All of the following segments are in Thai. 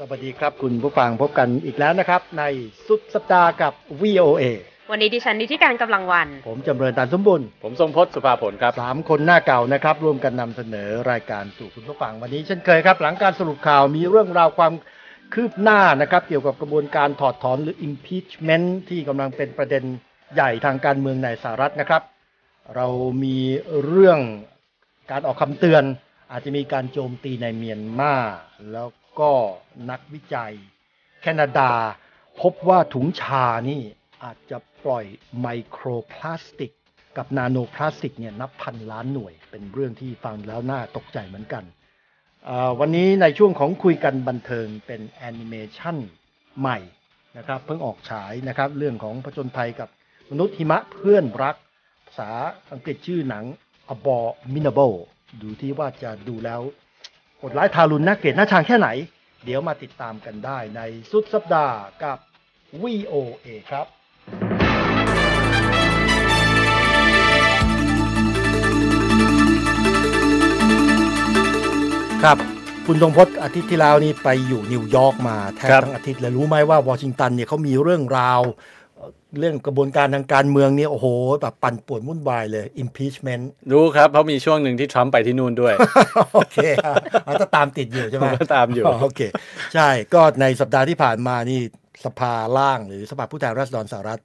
สวัสดีครับ คุณผู้ฟังพบกันอีกแล้วนะครับ ในสุดสัปดาห์กับ VOA วันนี้ดิฉันนิติการกำลังวัน ผมจำเริญตันสมบูรณ์ผมทรงพจน์สุภาผลครับสามคนหน้าเก่านะครับ ร่วมกันนำเสนอรายการสู่คุณผู้ฟัง วันนี้เช่นเคยครับ หลังการสรุปข่าวมีเรื่องราวความคืบหน้านะครับ เกี่ยวกับกระบวนการถอดถอนหรือ impeachment ที่กำลังเป็นประเด็นใหญ่ทางการเมืองในสหรัฐนะครับ เรามีเรื่องการออกคำเตือน อาจจะมีการโจมตีในเมียนมาแล้วก็นักวิจัยแคนาดาพบว่าถุงชานี่อาจจะปล่อยไมโครพลาสติกกับนาโนพลาสติกเนี่ยนับพันล้านหน่วย เป็นเรื่องที่ฟังแล้วน่าตกใจเหมือนกัน วันนี้ในช่วงของคุยกันบันเทิงเป็นแอนิเมชันใหม่นะครับเพิ่งออกฉายนะครับ เรื่องของผจญภัยกับมนุษย์หิมะเพื่อนรักภาษาอังกฤษชื่อหนัง Abominable ดูที่ว่าจะดูแล้วดร้ายทารุณน่าเกลียดน่าชังแค่ไหน เดี๋ยวมาติดตามกันได้ในสุดสัปดาห์กับ VOA ครับ ครับคุณทรงพจน์อาทิตย์ที่แล้วนี่ไปอยู่นิวยอร์กมา แทบทั้งอาทิตย์เลยรู้ไหมว่าวอชิงตันเนี่ยเขามีเรื่องราวเรื่องกระบวนการทางการเมืองเนี่ยโอ้โหแบบปั่นป่วนวุ่นวายเลย impeachment รู้ครับ เพราะมีช่วงหนึ่งที่ทรัมป์ไปที่นู่นด้วย โอเคอาจะตามติดอยู่ใช่ไหมก็ตามอยู่โอเคใช่ ก็ในสัปดาห์ที่ผ่านมานี่สภาล่างหรือสภาผู้แทนราษฎรสหรัฐ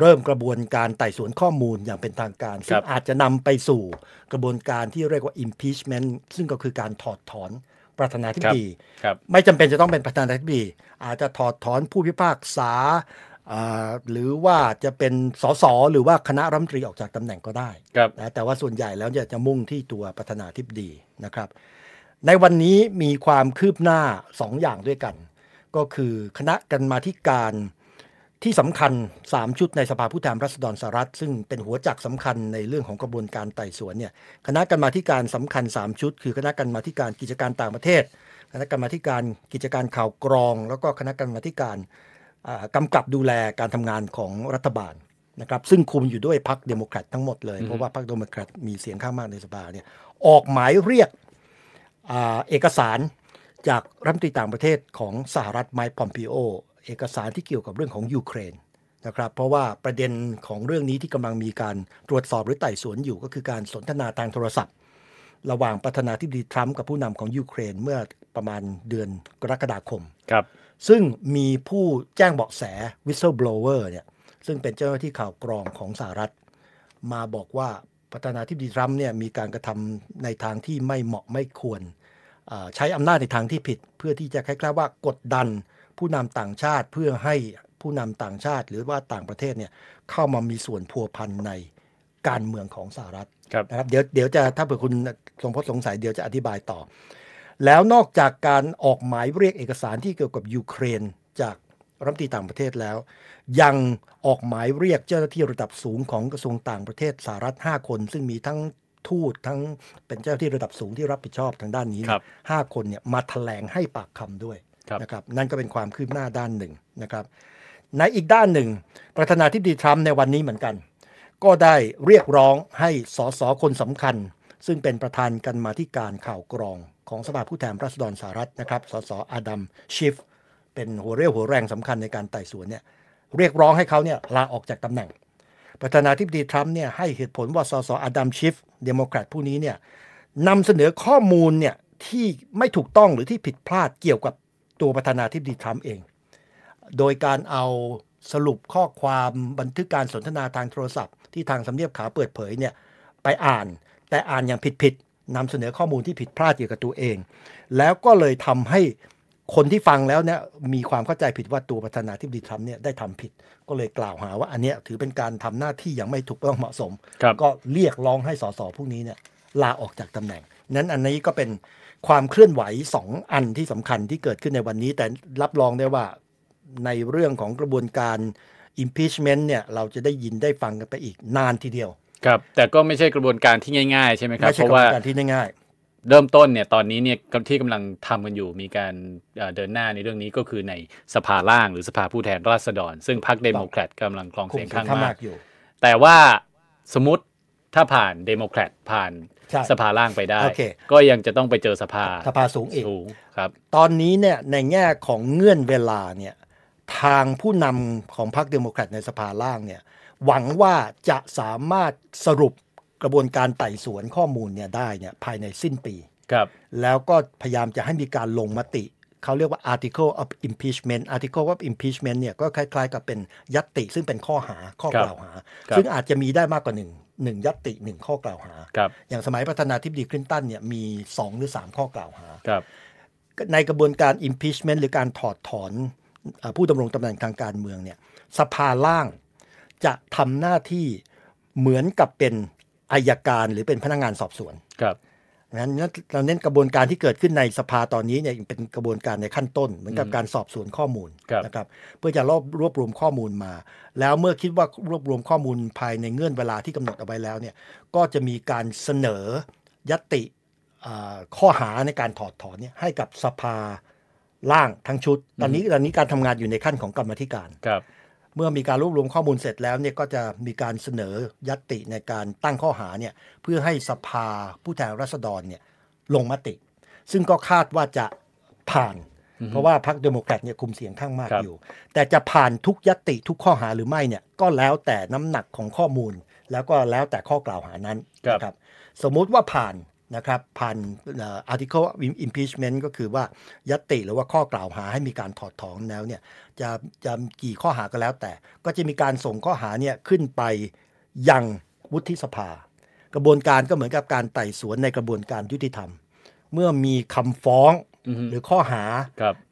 เริ่มกระบวนการไต่สวนข้อมูลอย่างเป็นทางการ ซึ่งอาจจะนำไปสู่กระบวนการที่เรียกว่า impeachment ซึ่งก็คือการถอดถอนประธานาธิบดีไม่จำเป็นจะต้องเป็นประธานาธิบดีอาจจะถอดถอนผู้พิพากษาหรือว่าจะเป็นสสหรือว่าคณะรัฐมนตรีออกจากตำแหน่งก็ได้นะแต่ว่าส่วนใหญ่แล้วจะจะมุ่งที่ตัวประธานาธิบดีนะครับ ในวันนี้มีความคืบหน้า 2ออย่างด้วยกัน ก็คือคณะกรรมาธิการที่สำคัญ 3 ชุดในสภาผู้แทนราษฎรสหรัฐ ซึ่งเป็นหัวจักสำคัญในเรื่องของกระบวนการไต่สวนเนี่ยคณะกรรมาธิการสำคัญ3ชุดคือคณะกรรมาธิการกิจการต่างประเทศ คณะกรรมาธิการกิจการข่าวกรอง แล้วก็คณะกรรมาธิการกำกับดูแลการทำงานของรัฐบาลนะครับซึ่งคุมอยู่ด้วยพรรคเดโมแครตทั้งหมดเลย เพราะว่าพรรคเดโมแครตมีเสียงข้างมากในสภาเนี่ยออกหมายเรียกเอกสารจากรัฐมนตรีต่างประเทศของสหรัฐไมค์พอมปิโอ เอกสารที่เกี่ยวกับเรื่องของยูเครนนะครับเพราะว่าประเด็นของเรื่องนี้ที่กำลังมีการตรวจสอบหรือไต่สวนอยู่ก็คือการสนทนาทางโทรศัพท์ ระหว่างประธานาธิบดีทรัมป์กับผู้นำของยูเครนเมื่อประมาณเดือนกรกฎาคมครับซึ่งมีผู้แจ้งเบาะแส whistleblower เนี่ย ซึ่งเป็นเจ้าหน้าที่ข่าวกรองของสหรัฐ มาบอกว่าประธานาธิบดีทรัมป์เนี่ยมีการกระทำในทางที่ไม่เหมาะไม่ควร ใช้อำนาจในทางที่ผิด เพื่อที่จะคล้ายๆว่ากดดันผู้นำต่างชาติเพื่อให้ผู้นำต่างชาติหรือว่าต่างประเทศเนี่ยเข้ามามีส่วนพัวพันในการเมืองของสหรัฐนะครับเดี๋ยวเดี๋ยวจะถ้าเผื่อคุณสงพจน์สงสัยเดี๋ยวจะอธิบายต่อแล้วนอกจากการออกหมายเรียกเอกสารที่เกี่ยวกับยูเครนจากรัฐตีต่างประเทศแล้ว ยังออกหมายเรียกเจ้าหน้าที่ระดับสูงของกระทรวงต่างประเทศสหรัฐ5คน ซึ่งมีทั้งทูตทั้งเป็นเจ้าหน้าที่ระดับสูงที่รับผิดชอบทางด้านนี้ห้าคนเนี่ยมาถแถลงให้ปากคำด้วยนะครับนั่นก็เป็นความคืบหน้าด้านหนึ่งนะครับ ในอีกด้านหนึ่งประธานาธิบดีทรัมป์ในวันนี้เหมือนกัน ก็ได้เรียกร้องให้สสคนสำคัญซึ่งเป็นประธานกันมาที่การข่าวกรองของสภาผู้แทนราษฎรสหรัฐนะครับสสอาดัมชิฟ เป็นหัวเรี่ยวหัวแรงสำคัญในการไต่สวนเนี่ย เรียกร้องให้เขาเนี่ยลาออกจากตำแหน่ง ประธานาธิบดีทรัมป์เนี่ยให้เหตุผลว่าสสอาดัมชิฟเดโมแครตผู้นี้เนี่ยนำเสนอข้อมูลเนี่ยที่ไม่ถูกต้องหรือที่ผิดพลาดเกี่ยวกับตัวประธานาธิบดีทรัมป์เอง โดยการเอาสรุปข้อความบันทึกการสนทนาทางโทรศัพท์ที่ทางสำเนียบขาวเปิดเผยเนี่ยไปอ่านแต่อ่านอย่างผิดๆนำเสนอข้อมูลที่ผิดพลาดเกี่ยวกับตัวเอง แล้วก็เลยทำให้คนที่ฟังแล้วเนี่ยมีความเข้าใจผิดว่าตัวประธานาธิบดีทรัมป์เนี่ยได้ทำผิดก็เลยกล่าวหาว่าอันเนี้ยถือเป็นการทำหน้าที่อย่างไม่ถูกต้องเหมาะสมก็เรียกร้องให้สสพวกนี้เนี่ยลาออกจากตำแหน่ง นั้นอันนี้ก็เป็นความเคลื่อนไหว2อันที่สำคัญที่เกิดขึ้นในวันนี้ แต่รับรองได้ว่าในเรื่องของกระบวนการ impeachment เนี่ยเราจะได้ยินได้ฟังกันไปอีกนานทีเดียวครับแต่ก็ไม่ใช่กระบวนการที่ง่ายๆใช่ไหมครับเพราะว่าการที่ง่ายเริ่มต้นเนี่ยตอนนี้เนี่ยที่กำลังทำกันอยู่มีการเดินหน้าในเรื่องนี้ก็คือในสภาล่างหรือสภาผู้แทนราษฎร ซึ่งพรรคเดโมแครตกำลังคลองเสียงข้างมากอยู่ แต่ว่าสมมติถ้าผ่านเดโมแครตผ่านสภาล่างไปได้ก็ยังจะต้องไปเจอสภาสภาสูงอีกครับตอนนี้เนี่ยในแง่ของเงื่อนเวลาเนี่ยทางผู้นำของพรรคเดโมแครตในสภาล่างเนี่ยหวังว่าจะสามารถสรุปกระบวนการไต่สวนข้อมูลเนี่ยได้เนี่ยภายในสิ้นปี ครับ แล้วก็พยายามจะให้มีการลงมติ เขาเรียกว่า article of impeachment article of impeachment เนี่ยก็คล้ายๆกับเป็นยัตติซึ่งเป็นข้อหาข้อกล่าวหา ซึ่งอาจจะมีได้มากกว่าหนึ่งหนึ่งยัตติหนึ่งข้อกล่าวหา อย่างสมัยประธานาธิบดีคลินตันเนี่ยมี 2 หรือ 3 ข้อกล่าวหาในกระบวนการ impeachment หรือการถอดถอนผู้ดำรงตำแหน่งทางการเมืองเนี่ยสภาล่างจะทำหน้าที่เหมือนกับเป็นอายการหรือเป็นพนักงานสอบสวน ครับ งั้นเราเน้นกระบวนการที่เกิดขึ้นในสภาตอนนี้เนี่ยเป็นกระบวนการในขั้นต้น เหมือนกับการสอบสวนข้อมูลนะครับเพื่อจะรวบรวบรวมข้อมูลมา แล้วเมื่อคิดว่ารวบรวมข้อมูลภายในเงื่อนเวลาที่กำหนดเอาไว้แล้วเนี่ยก็จะมีการเสนอยติข้อหาในการถอดถอนเนี่ยให้กับสภาล่างทั้งชุด ตอนนี้ตอนนี้การทำงานอยู่ในขั้นของกรรมธิการครับเมื่อมีการรวบรวมข้อมูลเสร็จแล้วเนี่ยก็จะมีการเสนอยัตติในการตั้งข้อหาเนี่ยเพื่อให้สภาผู้แทนราษฎรเนี่ยลงมติ ซึ่งก็คาดว่าจะผ่าน เพราะว่าพรรคเดโมแครตเนี่ยคุมเสียงข้างมากอยู่ แต่จะผ่านทุกยัตติทุกข้อหาหรือไม่เนี่ยก็แล้วแต่น้ำหนักของข้อมูล แล้วก็แล้วแต่ข้อกล่าวหานั้นครับสมมุติว่าผ่านนะครับผ่าน article impeachment ก็คือว่ายัติหรือว่าข้อกล่าวหาให้มีการถอดถอนแล้วเนี่ยจะจะกี่ข้อหาก็แล้ว แต่ก็จะมีการส่งข้อหาเนี่ยขึ้นไปยังวุฒิสภา กระบวนการก็เหมือนกับการไต่สวนในกระบวนการยุติธรรม เมื่อมีคำฟ้องหรือข้อหา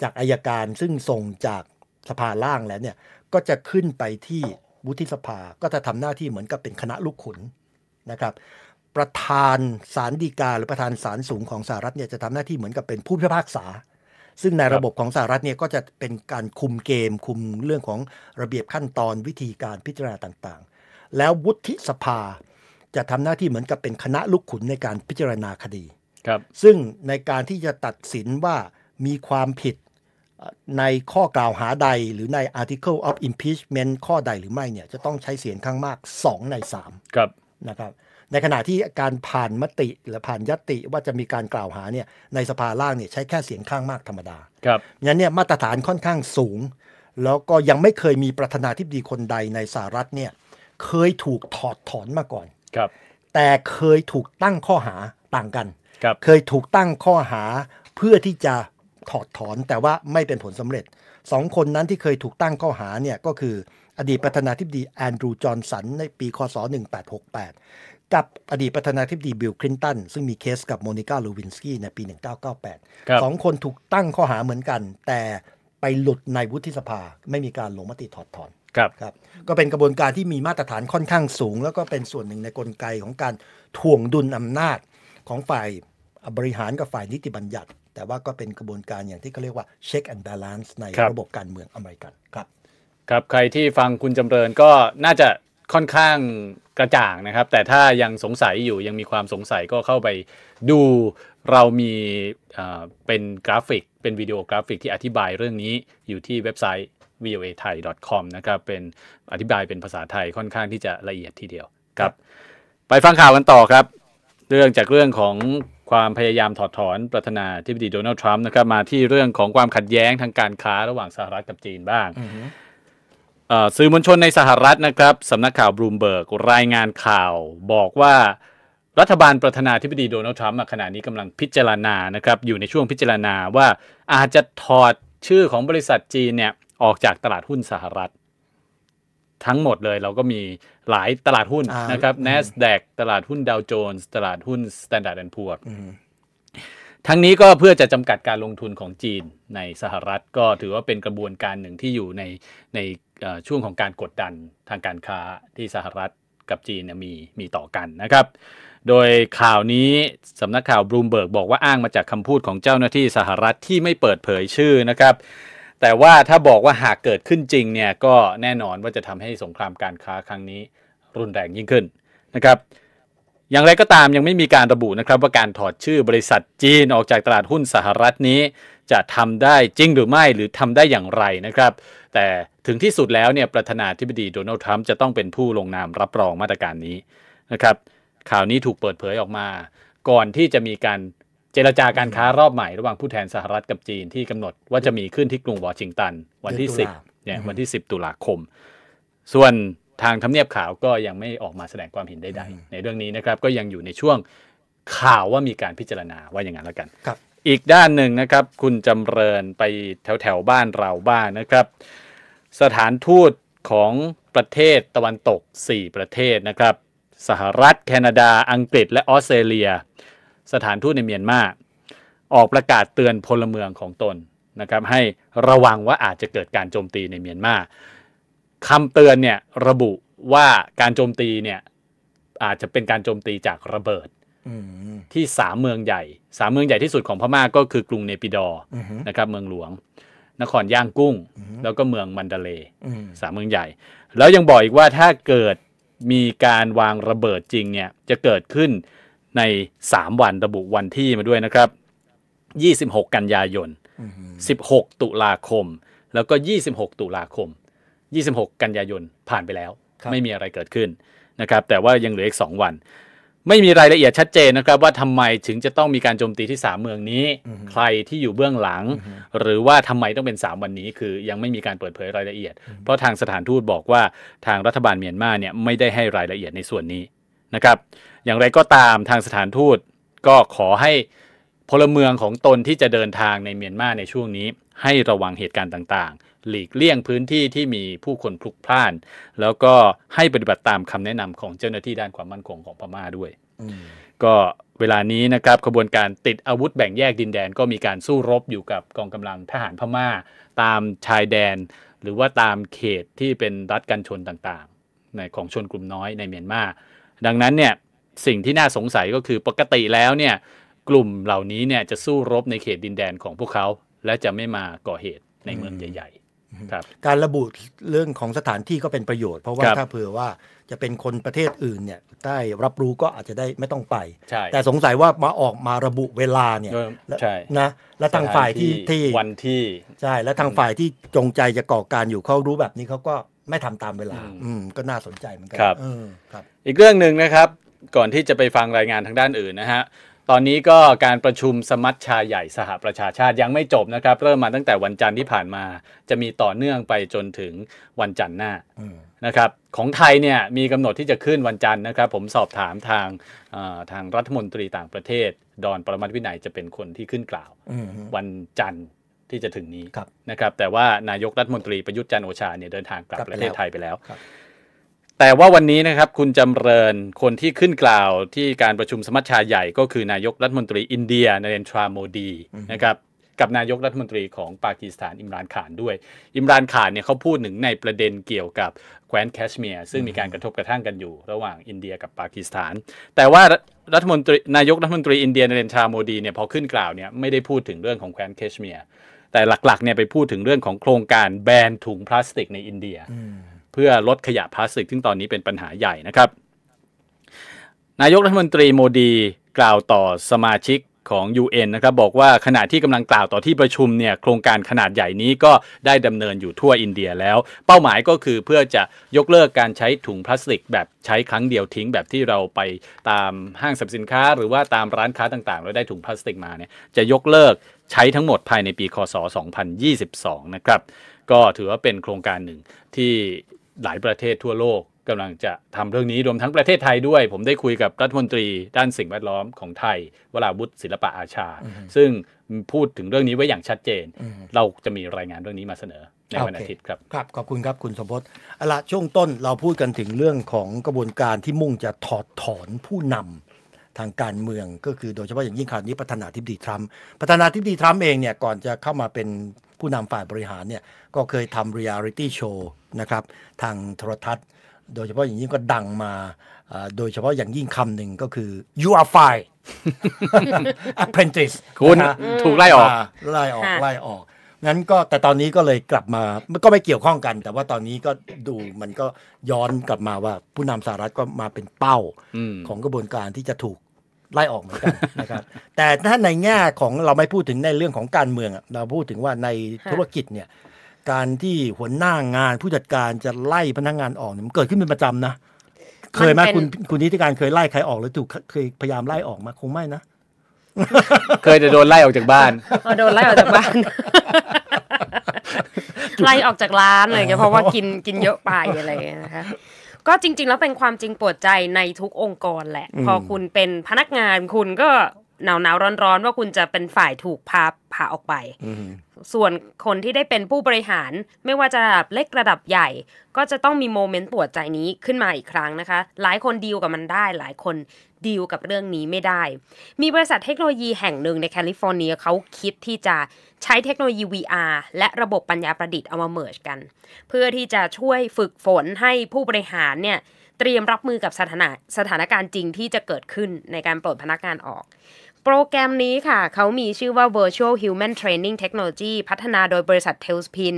จากอายการ ซึ่งส่งจากสภาล่างแล้วเนี่ยก็จะขึ้นไปที่วุฒิสภาก็จะทำหน้าที่เหมือนกับเป็นคณะลูกขุนนะครับประธานศาลฎีกาหรือประธานศาลสูงของสหรัฐเนี่ยจะทำหน้าที่เหมือนกับเป็นผู้พิพากษา ซึ่งในระบบของสหรัฐเนี่ยก็จะเป็นการคุมเกม คุมเรื่องของระเบียบขั้นตอนวิธีการพิจารณาต่าง ๆ แล้ววุฒิสภา จะทำหน้าที่เหมือนกับเป็นคณะลูกขุนในการพิจารณาคดีครับ ซึ่งในการที่จะตัดสินว่ามีความผิดในข้อกล่าวหาใด หรือใน article of impeachment ข้อใดหรือไม่เนี่ยจะต้องใช้เสียงข้างมาก 2 ใน 3 ครับนะครับในขณะที่การผ่านมติหรือผ่านยติว่าจะมีการกล่าวหาเนี่ยในสภาล่างเนี่ยใช้แค่เสียงข้างมากธรรมดาครับงั้นเนี่ยมาตรฐานค่อนข้างสูง แล้วก็ยังไม่เคยมีประธานาธิบดีคนใดในสหรัฐเนี่ยเคยถูกถอดถอนมาก่อนครับแต่เคยถูกตั้งข้อหาต่างกันครับเคยถูกตั้งข้อหา เพื่อที่จะถอดถอนแต่ว่าไม่เป็นผลสำเร็จสองคนนั้นที่เคยถูกตั้งข้อหาเนี่ยก็คืออดีตประธานาธิบดีแอนดรูจอห์นสันในปี คศ 1868 กับอดีตประธานาธิบดีบิลคลินตันซึ่งมีเคสกับโมนิกาลูวินสกี้ในปี 1998สองคนถูกตั้งข้อหาเหมือนกัน แต่ไปหลุดในวุฒิสภา ไม่มีการลงมติถอดถอนครับครับก็เป็นกระบวนการที่มีมาตรฐานค่อนข้างสูง แล้วก็เป็นส่วนหนึ่งในกลไกของการถ่วงดุลอำนาจของฝ่ายบริหารกับฝ่ายนิติบัญญัติ แต่ว่าก็เป็นกระบวนการอย่างที่เขาเรียกว่าเช็คแอนด์บาลานซ์ในระบบการเมืองอเมริกันครับครับใครที่ฟังคุณจำเริญก็น่าจะค่อนข้างกระจ่างนะครับ แต่ถ้ายังสงสัยอยู่ยังมีความสงสัยก็เข้าไปดูเรามีเป็นกราฟิก เป็นวิดีโอกราฟิกที่อธิบายเรื่องนี้อยู่ที่เว็บไซต์ voa thai com นะครับ เป็นอธิบายเป็นภาษาไทยค่อนข้างที่จะละเอียดทีเดียวครับ ไปฟังข่าวกันต่อครับ เรื่องจากเรื่องของความพยายามถอดถอนประธานาธิบดีโดนัลด์ทรัมป์นะครับมาที่เรื่องของความขัดแย้งทางการค้าระหว่างสหรัฐกับจีนบ้างสื่อมวลชนในสหรัฐนะครับสำนักข่าวบลูมเบิร์กรายงานข่าว บอกว่า รัฐบาลประธานาธิบดีโดนัลด์ทรัมป์ขณะนี้กำลังพิจารณานะครับอยู่ในช่วงพิจารณาว่าอาจจะถอดชื่อของบริษัทจีนเนี่ยออกจากตลาดหุ้นสหรัฐ ทั้งหมดเลย เราก็มีหลายตลาดหุ้นนะครับ NASDAQ ตลาดหุ้นดาวโจนส์ตลาดหุ้น Standard and Poor's ทั้งนี้ก็เพื่อจะจำกัดการลงทุนของจีนในสหรัฐก็ถือว่าเป็นกระบวนการหนึ่งที่อยู่ในในช่วงของการกดดัน ทางการค้าที่สหรัฐกับจีนมีมีต่อกันนะครับโดยข่าวนี้สำนักข่าวบลูมเบิร์กบอกว่าอ้างมาจากคำพูดของเจ้าหน้าที่สหรัฐที่ไม่เปิดเผยชื่อนะครับแต่ว่าถ้าบอกว่าหากเกิดขึ้นจริงเนี่ยก็แน่นอนว่าจะทำให้สงครามการค้าครั้งนี้รุนแรงยิ่งขึ้นนะครับอย่างไรก็ตามยังไม่มีการระบุนะครับว่าการถอดชื่อบริษัทจีนออกจากตลาดหุ้นสหรัฐนี้ จะทำได้จริงหรือไม่หรือทำได้อย่างไรนะครับ แต่ถึงที่สุดแล้วเนี่ยประธานาธิบดีโดนัลด์ทรัมป์จะต้องเป็นผู้ลงนามรับรองมาตรการนี้นะครับ ข่าวนี้ถูกเปิดเผยออกมาก่อนที่จะมีการเจรจาการค้ารอบใหม่ ระหว่างผู้แทนสหรัฐกับจีนที่กำหนดว่าจะมีขึ้นที่กรุงวอชิงตัน วันที่ 10เนี่ยวันที่ 10 ตุลาคม ส่วนทางทำเนียบขาวก็ยังไม่ออกมาแสดงความเห็นใดๆในเรื่องนี้นะครับก็ยังอยู่ในช่วงข่าวว่ามีการพิจารณาว่าอย่างนั้นแล้วกันครับ อีกด้านหนึ่งนะครับคุณจำเริญไปแถวแถวบ้านเราบ้างนะครับ สถานทูตของประเทศตะวันตก 4 ประเทศนะครับ สหรัฐ แคนาดา อังกฤษและออสเตรเลีย สถานทูตในเมียนมาออกประกาศเตือนพลเมืองของตนนะครับให้ระวังว่าอาจจะเกิดการโจมตีในเมียนมาคำเตือนเนี่ยระบุว่าการโจมตีเนี่ยอาจจะเป็นการโจมตีจากระเบิดที่สามเมืองใหญ่สามเมืองใหญ่ที่สุดของพม่าก็คือกรุงเนปิดอร์นะครับ เมืองหลวง นครย่างกุ้ง แล้วก็เมืองมันเดเล สามเมืองใหญ่ แล้วยังบอกอีกว่าถ้าเกิดมีการวางระเบิดจริงเนี่ยจะเกิดขึ้นในสามวันระบุวันที่มาด้วยนะครับ26 กันยายน16 ตุลาคม แล้วก็26ตุลาคม26 กันยายนผ่านไปแล้ว ไม่มีอะไรเกิดขึ้นนะครับแต่ว่ายังเหลืออีก 2 วัน ไม่มีรายละเอียดชัดเจนนะครับ ว่าทำไมถึงจะต้องมีการโจมตีที่ 3 เมืองนี้ ใครที่อยู่เบื้องหลัง หรือว่าทำไมต้องเป็น 3 วันนี้ คือยังไม่มีการเปิดเผยรายละเอียด เพราะทางสถานทูตบอกว่า ทางรัฐบาลเมียนมาเนี่ยไม่ได้ให้รายละเอียดในส่วนนี้นะครับ อย่างไรก็ตามทางสถานทูตก็ขอให้พลเมืองของตนที่จะเดินทางในเมียนมาในช่วงนี้ ให้ระวังเหตุการณ์ต่าง ๆหลีกเลี่ยงพื้นที่ที่มีผู้คนพลุกพล่าน แล้วก็ให้ปฏิบัติตามคำแนะนำของเจ้าหน้าที่ด้านความมั่นคงของพม่าด้วยก็เวลานี้นะครับขบวนการติดอาวุธแบ่งแยกดินแดน ก็มีการสู้รบอยู่กับกองกำลังทหารพม่า ตามชายแดน หรือว่าตามเขตที่เป็นรัฐกันชนต่างๆ ในของชนกลุ่มน้อยในเมียนมา ดังนั้นเนี่ยสิ่งที่น่าสงสัยก็คือปกติแล้วเนี่ยกลุ่มเหล่านี้เนี่ยจะสู้รบในเขตดินแดนของพวกเขา และจะไม่มาก่อเหตุในเมืองใหญ่การระบุเรื่องของสถานที่ก็เป็นประโยชน์เพราะว่าถ้าเผื่อว่าจะเป็นคนประเทศอื่นเนี่ยได้รับรู้ก็อาจจะได้ไม่ต้องไปแต่สงสัยว่ามาออกมาระบุเวลาเนี่ยนะ และทางฝ่ายที่ที่วันที่ใช่และทางฝ่ายที่จงใจจะก่อการอยู่เขารู้แบบนี้เขาก็ไม่ทำตามเวลาอืก็น่าสนใจเหมือนกันครับ อีกเรื่องหนึ่งนะครับ ก่อนที่จะไปฟังรายงานทางด้านอื่นนะฮะตอนนี้ก็การประชุมสมัชชาใหญ่สหประชาชาติยังไม่จบนะครับ เริ่มมาตั้งแต่วันจันทร์ที่ผ่านมา จะมีต่อเนื่องไปจนถึงวันจันทร์หน้านะครับ ของไทยเนี่ยมีกำหนดที่จะขึ้นวันจันทร์นะครับ ผมสอบถามทางทางรัฐมนตรีต่างประเทศ ดอนประมัติวินัยจะเป็นคนที่ขึ้นกล่าว วันจันทร์ที่จะถึงนี้นะครับ แต่ว่านายกรัฐมนตรีประยุทธ์จันโอชาเนี่ยเดินทางกลับประเทศไทยไปแล้วแต่ว่าวันนี้นะครับคุณจำเริญคนที่ขึ้นกล่าวที่การประชุมสมัชชาใหญ่ ก็คือนายกรัฐมนตรีอินเดียนเรนทราโมดีนะครับกับนายกรัฐมนตรีของปากีสถานอิมรานขานด้วย อิมรานขานเนี่ยเขาพูดถึงในประเด็นเกี่ยวกับแคว้นแคชเมียร์ซึ่งมีการกระทบกระทั่งกันอยู่ระหว่างอินเดียกับปากีสถาน แต่ว่ารัฐมนตรีนายกรัฐมนตรีอินเดียนเรนทราโมดีเนี่ยพอขึ้นกล่าวเนี่ยไม่ได้พูดถึงเรื่องของแคว้นแคชเมียร์แต่หลักๆเนี่ยไปพูดถึงเรื่องของโครงการแบนถุงพลาสติกในอินเดียเพื่อลดขยะพลาสติกซึ่งตอนนี้เป็นปัญหาใหญ่นะครับ นายกรัฐมนตรีโมดีกล่าวต่อสมาชิกของ UN นะครับบอกว่าขณะที่กำลังกล่าวต่อที่ประชุมเนี่ย โครงการขนาดใหญ่นี้ก็ได้ดำเนินอยู่ทั่วอินเดียแล้ว เป้าหมายก็คือเพื่อจะยกเลิกการใช้ถุงพลาสติก แบบใช้ครั้งเดียวทิ้งแบบที่เราไปตามห้างสรรพสินค้าหรือว่าตามร้านค้าต่างๆแล้วได้ถุงพลาสติกมาเนี่ยจะยกเลิกใช้ทั้งหมดภายในปี คศ 2022นะครับก็ถือว่าเป็นโครงการหนึ่งที่หลายประเทศทั่วโลก กำลังจะทำเรื่องนี้รวมทั้งประเทศไทยด้วย ผมได้คุยกับรัฐมนตรี ด้านสิ่งแวดล้อมของไทยวราวุฒิศิลปะอาชา ซึ่งพูดถึงเรื่องนี้ไว้อย่างชัดเจน เราจะมีรายงานเรื่องนี้มาเสนอ ในวันอาทิตย์ครับครับ ขอบคุณครับคุณสมพศอละช่วงต้นเราพูดกันถึงเรื่องของกระบวนการที่มุ่งจะถอดถอนผู้นำทางการเมืองก็คือโดยเฉพาะอย่างยิ่งคราวนี้ประธานาธิบดีทรัมป์ประธานาธิบดีทรัมป์เองเนี่ยก่อนจะเข้ามาเป็นผู้นำฝ่ายบริหารเนี่ยก็เคยทำเรียลิตี้โชว์นะครับทางโทรทัศน์ โดยเฉพาะอย่างยิ่งก็ดังมาโดยเฉพาะอย่างยิ่งคำหนึ่งก็คือ you are fire apprentice คุณถูกไล่ออกไล่ออกไล่ออกงั้นก็แต่ตอนนี้ก็เลยกลับมาก็ไม่เกี่ยวข้องกัน แต่ว่าตอนนี้ก็ดูมันก็ย้อนกลับมาว่าผู้นำสหรัฐก็มาเป็นเป้าของกระบวนการที่จะถูกไล่ออกเหมือนกันนะครับแต่ถ้าในแง่ของเราไม่พูดถึงในเรื่องของการเมือง เราพูดถึงว่าในธุรกิจเนี่ยการที่หัวหน้างาน ผู้จัดการจะไล่พนักงงานออกเนี่ยมันเกิดขึ้นเป็นประจำนะเคยไหมคุณคุณนิติการเคยไล่ใครออกหรือถูกเคยพยายามไล่ออกมาคงไม่นะเคยจะโดนไล่ออกจากบ้านอโดนไล่ออกจากบ้าน ไล่ออกจากร้านอะไรยเงี้ยเพราะว่ากินกินเยอะไปอะไรอย่างเงี้ยนะคะก็จริง ๆ แล้วเป็นความจริงปวดใจในทุกองค์กรแหละ พอคุณเป็นพนักงานคุณก็หนาวหนาวๆร้อนๆว่าคุณจะเป็นฝ่ายถูกพาพาออกไปส่วนคนที่ได้เป็นผู้บริหารไม่ว่าจะระดับเล็กระดับใหญ่ ก็จะต้องมีโมเมนต์ปวดใจนี้ขึ้นมาอีกครั้งนะคะ หลายคนดีลกับมันได้ หลายคนดีลกับเรื่องนี้ไม่ได้ มีบริษัทเทคโนโลยีแห่งหนึ่งในแคลิฟอร์เนียเขาคิดที่จะใช้เทคโนโลยี VR และระบบปัญญาประดิษฐ์เอามาเมิร์ชกัน เพื่อที่จะช่วยฝึกฝนให้ผู้บริหารเนี่ยเตรียมรับมือกับสถานะสถานการณ์จริงที่จะเกิดขึ้นในการปลดพนักงานออกโปรแกรมนี้ค่ะ เขามีชื่อว่า Virtual Human Training Technology พัฒนาโดยบริษัท Tailspin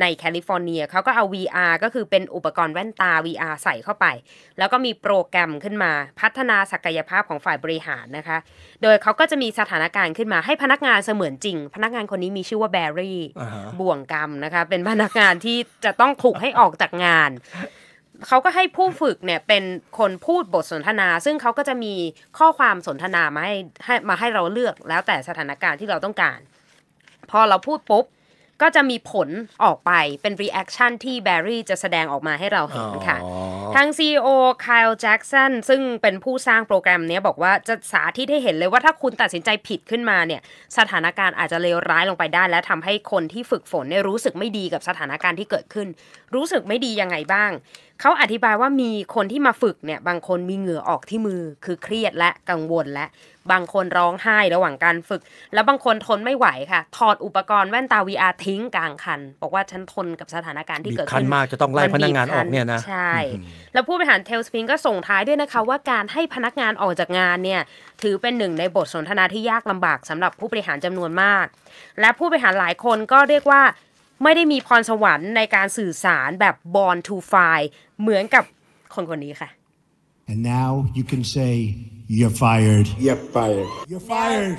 ในแคลิฟอร์เนีย เขาก็เอา VR ก็คือเป็นอุปกรณ์แว่นตา VR ใส่เข้าไป แล้วก็มีโปรแกรมขึ้นมาพัฒนาศักยภาพของฝ่ายบริหารนะคะ โดยเขาก็จะมีสถานการณ์ขึ้นมาให้พนักงานเสมือนจริง พนักงานคนนี้มีชื่อว่าแบร์รี่ บ่วงกรรมนะคะ เป็นพนักงานที่จะต้องถูกให้ออกจากงานเขาก็ให้ผู้ฝึกเนี่ย เป็นคนพูดบทสนทนา ซึ่งเขาก็จะมีข้อความสนทนามาให้ให้มาให้เราเลือก แล้วแต่สถานการณ์ที่เราต้องการ พอเราพูดปุ๊บ ก็จะมีผลออกไปเป็นรีแอคชั่นที่แบรี่จะแสดงออกมาให้เราเห็นค่ะทาง CEO อไคล์แจ็กสันซึ่งเป็นผู้สร้างโปรแกรมนี้บอกว่าจะสาธิตให้เห็นเลยว่าถ้าคุณตัดสินใจผิดขึ้นมาเนี่ยสถานการณ์อาจจะเลวร้ายลงไปได้และทำให้คนที่ฝึกฝนเนี่ยรู้สึกไม่ดีกับสถานการณ์ที่เกิดขึ้น รู้สึกไม่ดียังไงบ้าง เขาอธิบายว่ามีคนที่มาฝึกเนี่ยบางคนมีเหงื่อออกที่มือคือเครียดและกังวล และบางคนร้องไห้ระหว่างการฝึก แล้วบางคนทนไม่ไหวค่ะ ถอดอุปกรณ์แว่นตา VR ทิ้งกลางคัน บอกว่าฉันทนกับสถานการณ์ที่เกิดขึ้นคนมากจะต้องไล่พนักงานออกเนี่ยนะใช่แล้วผู้บริหารเทลสปินก็ส่งท้ายด้วยนะคะว่าการให้พนักงานออกจากงานเนี่ย ถือเป็นหนึ่งในบทสนทนาที่ยากลำบากสำหรับผู้บริหารจำนวนมาก และผู้บริหารหลายคนก็เรียกว่าไม่ได้มีพรสวรรค์ในการสื่อสารแบบ born to fly เหมือนกับคนคนนี้ค่ะ and now you can say you're fired you're fired you're fired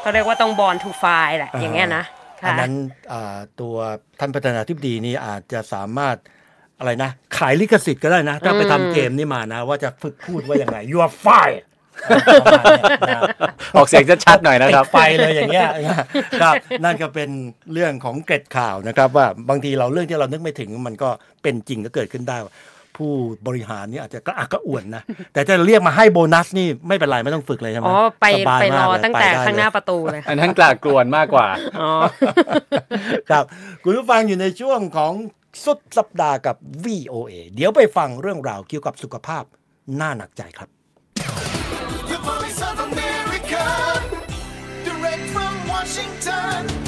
เขาเรียกว่าต้อง born to fly แหละอย่างเงี้ยนะอันนั้นตัวท่านประธานาธิบดีนี่อาจจะสามารถอะไรนะ ขายลิขสิทธิ์ก็ได้นะ ถ้าไปทำเกมนี่มานะ ว่าจะฝึกพูดว่าอย่างไง you are fire ออกเสียงจะชัดหน่อยนะครับไปเลยอย่างเงี้ยครับ นั่นก็เป็นเรื่องของเกร็ดข่าวนะครับ ว่าบางทีเราเรื่องที่เรานึกไม่ถึงมันก็เป็นจริงก็เกิดขึ้นได้ผู้บริหารนี่อาจจะกระอักกระอ่วนนะ แต่จะเรียกมาให้โบนัสนี่ ไม่เป็นไร ไม่ต้องฝึกเลยใช่ไหมอ๋อไปไปรอตั้งแต่ข้างหน้าประตูเลย อันนั้นกลากลวนมากกว่าอ๋อครับคุณผู้ฟังอยู่ในช่วงของสุดสัปดาห์กับ VOA เดี๋ยวไปฟังเรื่องราวเกี่ยวกับสุขภาพ น่าหนักใจครับ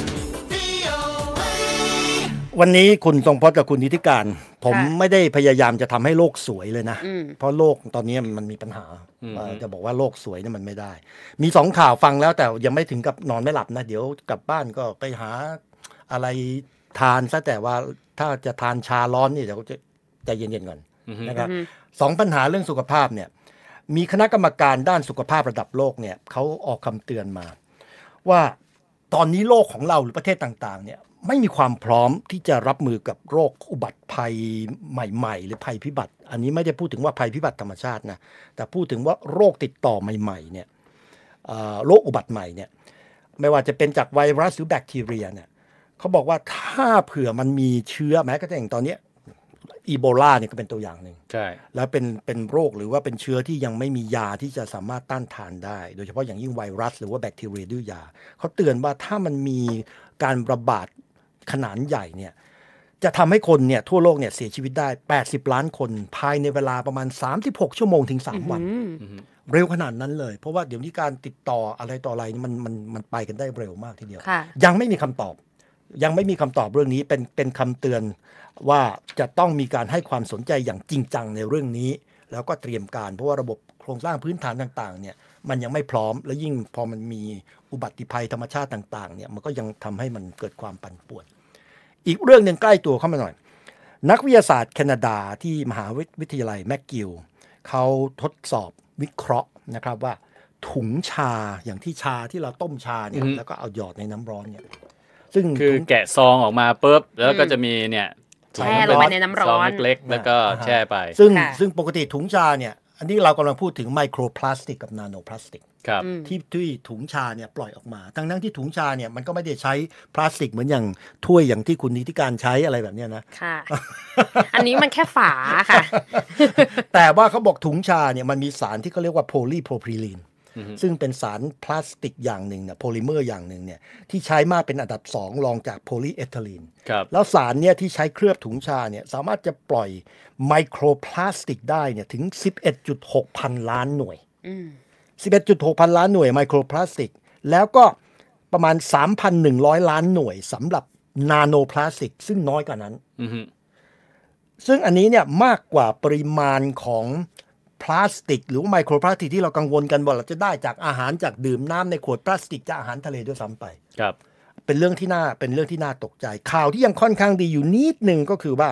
วันนี้คุณทรงพจน์กับคุณนิติการ ผมไม่ได้พยายามจะทำให้โลกสวยเลยนะเพราะโลกตอนนี้มันมีปัญหาจะบอกว่าโลกสวยนี่มันไม่ได้ มีสองข่าวฟังแล้ว แต่ยังไม่ถึงกับนอนไม่หลับนะเดี๋ยวกลับบ้านก็ไปหาอะไรทานซะแต่ว่าถ้าจะทานชาร้อนนี่เดี๋ยวจะใจเย็นๆก่อนนะครับสองปัญหาเรื่องสุขภาพเนี่ย มีคณะกรรมการด้านสุขภาพระดับโลกเนี่ยเขาออกคำเตือนมา ว่าตอนนี้โลกของเราหรือประเทศต่างๆเนี่ยไม่มีความพร้อมที่จะรับมือกับโรคอุบัติภัยใหม่ๆ หรือภัยพิบัติ อันนี้ไม่ได้พูดถึงว่าภัยพิบัติธรรมชาตินะ แต่พูดถึงว่าโรคติดต่อใหม่ๆเนี่ยโรคอุบัติใหม่เนี่ยไม่ว่าจะเป็นจากไวรัสหรือแบคทีเรียเนี่ยเขาบอกว่าถ้าเผื่อมันมีเชื้อแม้กระทั่งตอนนี้อีโบลาเนี่ยก็เป็นตัวอย่างหนึ่งใช่ แล้วเป็นเป็นโรคหรือว่าเป็นเชื้อที่ยังไม่มียาที่จะสามารถต้านทานได้ โดยเฉพาะอย่างยิ่งไวรัส หรือว่าแบคทีเรียด้วยยาเขาเตือนว่าถ้ามันมีการระบาดขนาดใหญ่เนี่ย จะทำให้คนเนี่ยทั่วโลกเนี่ยเสียชีวิตได้ 80 ล้านคน ภายในเวลาประมาณ36ชั่วโมงถึง 3 วัน เร็วขนาดนั้นเลย เพราะว่าเดี๋ยวนี้การติดต่ออะไรต่ออะไรมันมันมันไปกันได้เร็วมากทีเดียวยังไม่มีคำตอบ ยังไม่มีคำตอบเรื่องนี้เป็นเป็นคำเตือนว่าจะต้องมีการให้ความสนใจอย่างจริงจังในเรื่องนี้ แล้วก็เตรียมการ เพราะว่าระบบโครงสร้างพื้นฐานต่างๆ เนี่ยมันยังไม่พร้อม แล้วยิ่งพอมันมีอุบัติภัยธรรมชาติต่างๆเนี่ยมันก็ยังทำให้มันเกิดความปั่นป่วน อีกเรื่องหนึ่งใกล้ตัวเข้ามาหน่อย นักวิทยาศาสตร์แคนาดาที่มหาวิทยาลัยแมกกิลเขาทดสอบวิเคราะห์นะครับว่า ถุงชาอย่างที่ชาที่เราต้มชาเนี่ยแล้วก็เอาหยอดในน้ำร้อนเนี่ยซึ่งคือแกะซองออกมาปุ๊บแล้วก็จะมีเนี่ยแช่ลงไปในน้ำร้อนเล็กๆแล้วก็แช่ไป ซึ่งซึ่งปกติถุงชาเนี่ยอันนี้เรากำลังพูดถึงไมโครพลาสติกกับนาโนพลาสติกครับที่ที่ถุงชาเนี่ยปล่อยออกมาทั้งทั้งที่ถุงชาเนี่ยมันก็ไม่ได้ใช้พลาสติกเหมือนอย่าง ถ้วยอย่างที่คุณนิติการใช้อะไรแบบเนี้ยนะ ค่ะ อันนี้มันแค่ฝาค่ะ แต่ว่าเขาบอกถุงชาเนี่ย มันมีสารที่เขาเรียกว่าโพลีโพรพิลีนซึ่งเป็นสารพลาสติกอย่างหนึ่งเนี่ยโพลิเมอร์อย่างหนึ่งเนี่ยที่ใช้มากเป็นอันดับสองรองจากโพลีเอทิลีนแล้วสารเนี่ยที่ใช้เคลือบถุงชาเนี่ยสามารถจะปล่อยไมโครพลาสติกได้เนี่ยถึง11.6พันล้านหน่วย11.6พันล้านหน่วยไมโครพลาสติก แล้วก็ประมาณ3,100ล้านหน่วยสำหรับนาโนพลาสติกซึ่งน้อยกว่านั้นซึ่งอันนี้เนี่ยมากกว่าปริมาณของพลาสติกหรือไมโครพลาสติกที่เรากังวลกันว่าเราจะได้จากอาหารจากดื่มน้ำในขวดพลาสติกจากอาหารทะเลด้วยซ้ำไปครับ เป็นเรื่องที่น่าเป็นเรื่องที่น่าตกใจ ข่าวที่ยังค่อนข้างดีอยู่นิดหนึ่งก็คือว่า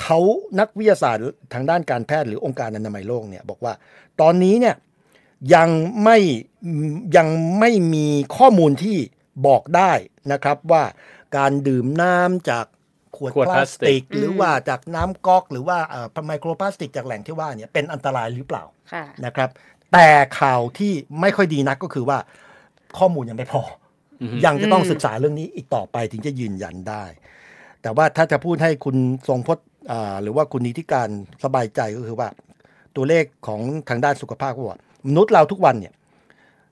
เขานักวิทยาศาสตร์ทางด้านการแพทย์หรือองค์การอนามัยโลกเนี่ยบอกว่าตอนนี้เนี่ยยังไม่ยังไม่มีข้อมูลที่บอกได้นะครับว่าการดื่มน้ำจากขวดพลาสติกหรือว่าจากน้ำก๊อก หรือว่าเอ่อไมโครพลาสติก จากแหล่งที่ว่าเนี่ยเป็นอันตรายหรือเปล่าค่ะนะครับ แต่ข่าวที่ไม่ค่อยดีนักก็คือว่าข้อมูลยังไม่พออยังจะต้องศึกษาเรื่องนี้อีกต่อไปถึงจะยืนยันได้ แต่ว่าถ้าจะพูดให้คุณทรงพจน์อ่าหรือว่าคุณนิติการสบายใจก็คือว่าตัวเลขของทางด้านสุขภาพว่ามนุษย์เราทุกวันเนี่ย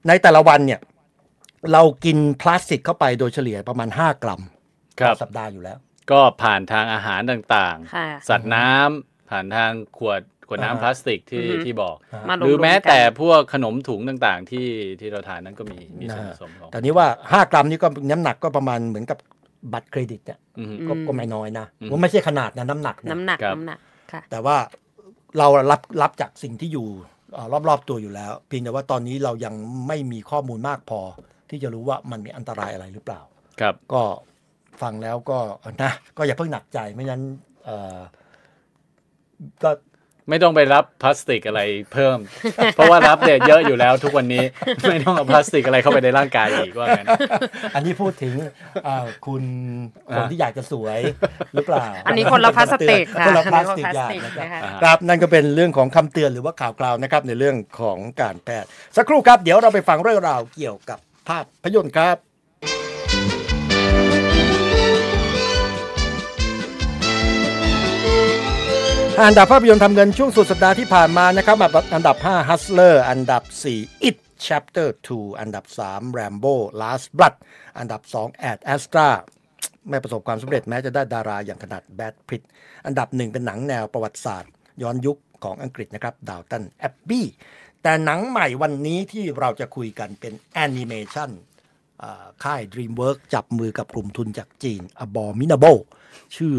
ในแต่ละวันเนี่ยเรากินพลาสติกเข้าไปโดยเฉลี่ยประมาณ 5 กรัมรสัปดาห์อยู่แล้วก็ผ่านทางอาหารต่างๆ สัตว์น้ำ ผ่านทางขวดขวดน้ำพลาสติกที่ที่บอก หรือแม้แต่พวกขนมถุงต่างๆ ที่ที่เราทานนั้นก็มีมีส่วนผสมของแต่นี้ว่า5กรัมนี้ก็น้ำหนักก็ประมาณเหมือนกับบัตรเครดิตเนี่ยก็ไม่น้อยนะมันไม่ใช่ขนาดนะน้ำหนัก น้ำหนักน้ำหนักแต่ว่าเรารับรับจากสิ่งที่อยู่รอบๆ ตัวอยู่แล้วเพียงแต่ว่าตอนนี้เรายังไม่มีข้อมูลมากพอที่จะรู้ว่ามันมีอันตรายอะไรหรือเปล่าครับก็ฟังแล้วก็นะก็อย่าเพิ่งหนักใจไม่งั้นก็ไม่ต้องไปรับพลาสติกอะไรเพิ่ม เพราะว่ารับเนี่ยเยอะอยู่แล้ว ทุกวันนี้ไม่ต้องเอาพลาสติกอะไรเข้าไปในร่างกายอีกว่างันอันนี้พูดถึงคุณคนที่อยากจะสวย หรือเปล่า อันนี้คนละพลาสติกค่ะคนละพลาสติกอย่างนะครับนั่นก็เป็นเรื่องของคำเตือนหรือว่าข่าวกล่าวนะครับ ในเรื่องของการแพทย์สักครู่ครับ เดี๋ยวเราไปฟังเรื่องราวเกี่ยวกับภาพพยนตร์ครับอันดับภาพยนตร์ทำเงินช่วงสุดสัปดาห์ที่ผ่านมานะครับ อันดับ 5 Hustler อันดับ 4 It Chapter 2 อันดับ 3 Rambo Last Blood อันดับ 2 Ad Astra ไม่ประสบความสำเร็จแม้จะได้ดาราอย่างขนาดแบทพิ t อันดับ 1 เป็นหนังแนวประวัติศาสตร์ ย้อนยุคของอังกฤษนะครับดาวตันแอบบี้แต่หนังใหม่วันนี้ที่เราจะคุยกันเป็นแอนิเมชันค่าย DreamWorks จับมือกับกลุ่มทุนจากจีนอบอมินาโบชื่อ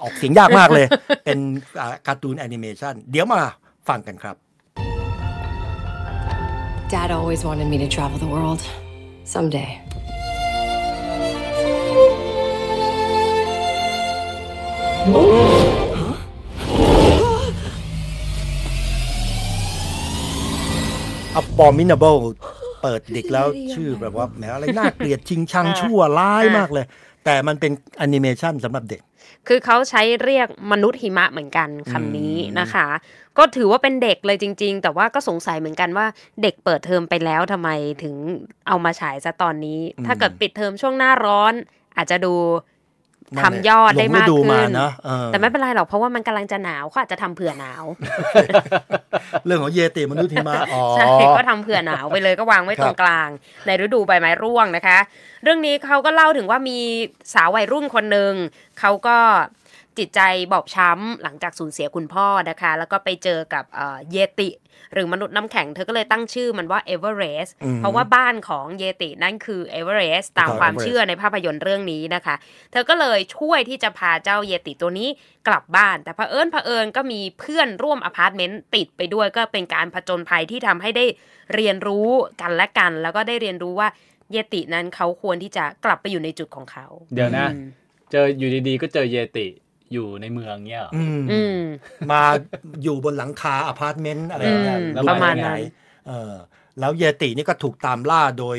ออกเสียงยากมากเลย เป็นการ์ตูนแอนิเมชันเดี๋ยวมาฟังกันครับ Dad always wanted me to travel the world someday. Abominable เปิดเด็กแล้วชื่อแบบว่าแหมอะไรน่าเกลียดชิงชังชั่วร้ายมากเลย แต่มันเป็นแอนิเมชันสำหรับเด็กคือเขาใช้เรียกมนุษย์หิมะเหมือนกัน คำนี้นะคะ ก็ถือว่าเป็นเด็กเลยจริงๆ แต่ว่าก็สงสัยเหมือนกันว่าเด็กเปิดเทอมไปแล้วทำไมถึงเอามาฉายซะตอนนี้ ถ้าเกิดปิดเทอมช่วงหน้าร้อน อาจจะดูทำยอดได้มากขึ้นแต่ไม่เป็นไรหรอก เพราะว่ามันกำลังจะหนาวเขาอาจจะทำเผื่อหนาว เรื่องของเยติมนุษย์ทิมาใช่ก็ทำเผื่อหนาวไปเลยก็วางไว้ตรงกลาง ในฤดูใบไม้ร่วงนะคะ เรื่องนี้เขาก็เล่าถึงว่ามีสาววัยรุ่นคนหนึ่ง เขาก็จิตใจบอบช้ำหลังจากสูญเสียคุณพ่อนะคะ แล้วก็ไปเจอกับเยติหรือมนุษย์น้ำแข็ง เธอก็เลยตั้งชื่อมันว่าเอเวอเรสต์เพราะว่าบ้านของเยตินั่นคือเอเวอเรสต์ตามความเชื่อในภาพยนตร์เรื่องนี้นะคะ เธอก็เลยช่วยที่จะพาเจ้าเยติตัวนี้กลับบ้าน แต่เผอิญเผอิญก็มีเพื่อนร่วมอพาร์ตเมนต์ติดไปด้วย ก็เป็นการผจญภัยที่ทำให้ได้เรียนรู้กันและกัน แล้วก็ได้เรียนรู้ว่าเยตินั้นเขาควรที่จะกลับไปอยู่ในจุดของเขา เดี๋ยวนะเจออยู่ดีๆก็เจอเยติอยู่ในเมืองเนี่ยอืมมาอยู่บนหลังคาอพาร์ตเมนต์อะไรเงี้ยประมาณไหนเออแล้วเยตินี่ก็ถูกตามล่าโดย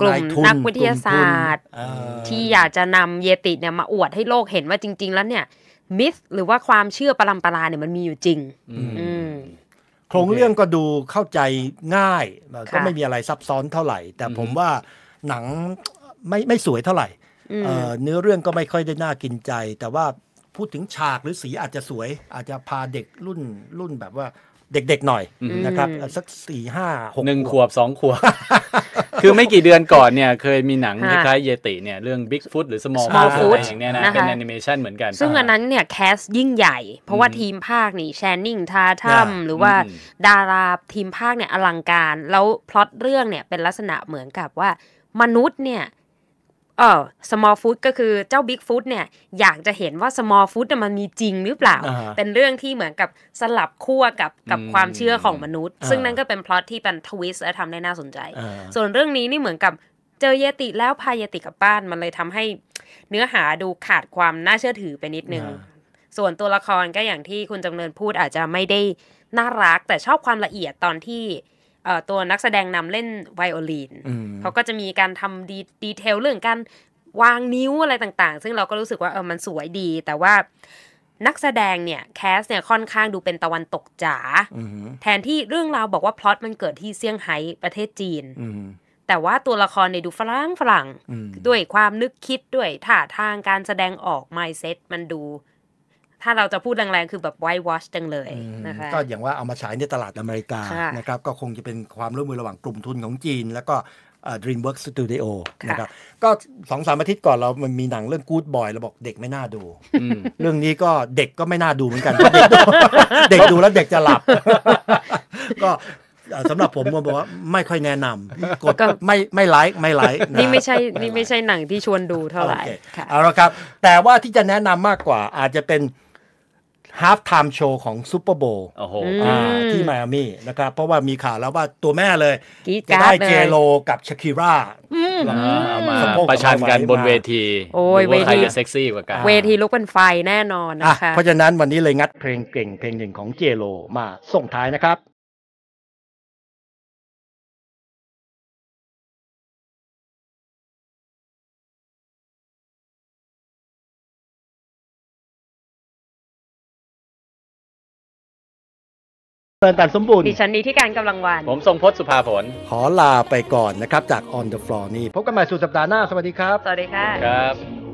กลุ่มนักวิทยาศาสตร์ ที่อยากจะนำเยติเนี่ยมาอวดให้โลกเห็นว่าจริงๆแล้วเนี่ยมิสหรือว่าความเชื่อประัมปราเนี่ยมันมีอยู่จริงโครงเรื่องก็ดูเข้าใจง่ายก็ไม่มีอะไรซับซ้อนเท่าไหร่ แต่ผมว่าหนังไม่ไม่สวยเท่าไหร่เนื้อเรื่องก็ไม่ค่อยได้น่ากินใจแต่ว่าพูดถึงฉากหรือสีอาจจะสวย อาจจะพาเด็กรุ่นรุ่นแบบว่าเด็กๆหน่อยนะครับสักสี่ห้าหกหนึ่งขวบสองขวบ คือไม่กี่เดือนก่อนเนี่ยเคยมีหนังคล้ายเยติเนี่ยเรื่อง Bigfoot หรือ Small Foot อะไรอย่างเนี้ยนะเป็นแอนิเมชันเหมือนกัน ซึ่งอันนั้นเนี่ยแคสยิ่งใหญ่ เพราะว่าทีมภาคนี่แชนนิงทาทัมหรือว่าดาราทีมภาคเนี่ยอลังการ แล้วพล็อตเรื่องเนี่ยเป็นลักษณะเหมือนกับว่ามนุษย์เนี่ยเออ small food ก็คือเจ้า big food เนี่ยอยากจะเห็นว่า small food มันมีจริงหรือเปล่า เป็นเรื่องที่เหมือนกับสลับขั้วกับกับความเชื่อของมนุษย์ ซึ่งนั่นก็เป็นพล็อตที่เป็นทวิสต์และทำได้น่าสนใจ ส่วนเรื่องนี้นี่เหมือนกับเจอเยติแล้วพายติกับบ้าน มันเลยทำให้เนื้อหาดูขาดความน่าเชื่อถือไปนิดนึง ส่วนตัวละครก็อย่างที่คุณจำเนินพูดอาจจะไม่ได้น่ารักแต่ชอบความละเอียดตอนที่ตัวนักแสดงนำเล่นไวโอลิน เขาก็จะมีการทำดีดีเทลเรื่องการวางนิ้วอะไรต่างๆ ซึ่งเราก็รู้สึกว่าเออมันสวยดี แต่ว่านักแสดงเนี่ยแคสเนี่ยค่อนข้างดูเป็นตะวันตกจ๋าแทนที่เรื่องราวบอกว่า พล็อตมันเกิดที่เซี่ยงไฮ้ประเทศจีน แต่ว่าตัวละครเนี่ยดูฝรั่งฝรั่ง ด้วยความนึกคิดด้วย ท่าทางการแสดงออกไมเซ็ตมันดูถ้าเราจะพูดแรงๆ คือแบบไวท์วอชจังเลยนะคะก็อย่างว่าเอามาใช้ในตลาดอเมริกานะครับก็คงจะเป็นความร่วมมือระหว่างกลุ่มทุนของจีน แล้วก็ DreamWorks Studio นะครับก็สองสามอาทิตย์ก่อนเรามันมีหนังเรื่อง Good Boy เราบอกเด็กไม่น่าดูเรื่องนี้ก็เด็กก็ไม่น่าดูเหมือนกันเด็กดูแล้วเด็กจะหลับ ก็สำหรับผมผมบอกว่าไม่ค่อยแนะนำกดไม่ไม่ไลค์ไม่ไลค์นี่ไม่ใช่นี่ไม่ใช่หนังที่ชวนดูเท่าไหร่เอาละครับแต่ว่าที่จะแนะนำมากกว่าอาจจะเป็นฮาร์ฟไทม์โชว์ของซูเปอร์โบว์ที่ไมอามี่นะครับเพราะว่ามีข่าวแล้วว่าตัวแม่เลยจะได้เจโลกับชาคิร่ามาประชันกันบนเวที โอ้ยเวทีเซ็กซี่กว่ากันเวทีลุกเป็นไฟแน่นอนนะคะเพราะฉะนั้นวันนี้เลยงัดเพลงเก่งเพลงหนึ่งของเจโล มาส่งท้ายนะครับเปินตัดสมบูรณ์ดิฉันนี้ที่การกำลังวัน ผมทรงพศสุภาผล ขอลาไปก่อนนะครับ จาก On the Floor นี่พบกันใหม่สุดสัปดาห์หน้า สวัสดีครับ สวัสดีค่ะครับ